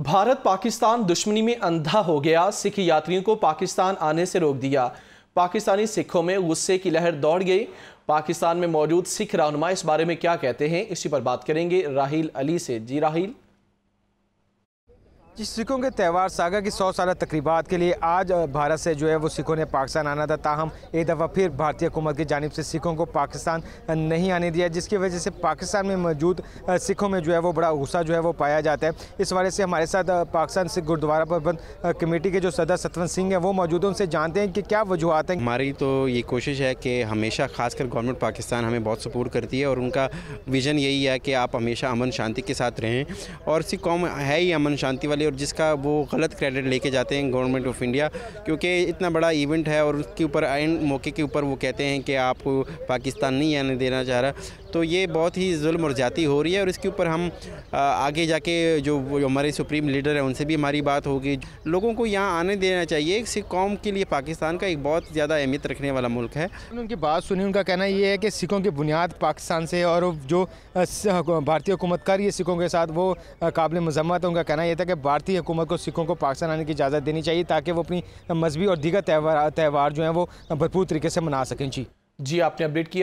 भारत पाकिस्तान दुश्मनी में अंधा हो गया सिख यात्रियों को पाकिस्तान आने से रोक दिया पाकिस्तानी सिखों में गुस्से की लहर दौड़ गई पाकिस्तान में मौजूद सिख रहनुमा इस बारे में क्या कहते हैं इसी पर बात करेंगे राहील अली से जी राहिल जी सिखों के त्यौहार सागा की सौ साल तकरीबात के लिए आज भारत से जो है वो सिखों ने पाकिस्तान आना था ताहम एक दफ़ा फिर भारतीय हुकूमत की जानब से सिखों को पाकिस्तान नहीं आने दिया जिसकी वजह से पाकिस्तान में मौजूद सिखों में जो है वो बड़ा गुस्सा जो है वो पाया जाता है इस वाले से हमारे साथ पाकिस्तान सिख गुरुद्वारा प्रबंध कमेटी के जो सदर सतवंत सिंह हैं वो मौजूद हैं उनसे जानते हैं कि क्या वजूहत हैं हमारी तो ये कोशिश है कि हमेशा खासकर गवर्नमेंट पाकिस्तान हमें बहुत सपोर्ट करती है और उनका विज़न यही है कि आप हमेशा अमन शांति के साथ रहें और सिख कौम है ही अमन शांति वाली वाली और जिसका वो गलत क्रेडिट लेके जाते हैं गवर्नमेंट ऑफ इंडिया क्योंकि इतना बड़ा इवेंट है और उसके ऊपर आइन मौके के ऊपर वो कहते हैं कि आपको पाकिस्तान नहीं आने देना चाह रहा तो ये बहुत ही जुल्म और जाती हो रही है और इसके ऊपर हम आगे जाके जो हमारे सुप्रीम लीडर हैं उनसे भी हमारी बात होगी लोगों को यहाँ आने देना चाहिए सिख कौम के लिए पाकिस्तान का एक बहुत ज़्यादा अहमियत रखने वाला मुल्क है उनकी बात सुनी उनका कहना ये है कि सिखों की बुनियाद पाकिस्तान से और जो भारतीय हुकूमत कर रही है सिखों के साथ वो काबिल मजम्मत है उनका कहना यह था कि भारतीय हुकूमत को सिखों को पाकिस्तान आने की इजाज़त देनी चाहिए ताकि वो अपनी मजहबी और दीगर त्यौहार जो है वो भरपूर तरीके से मना सकें जी जी आपने अपडेट किया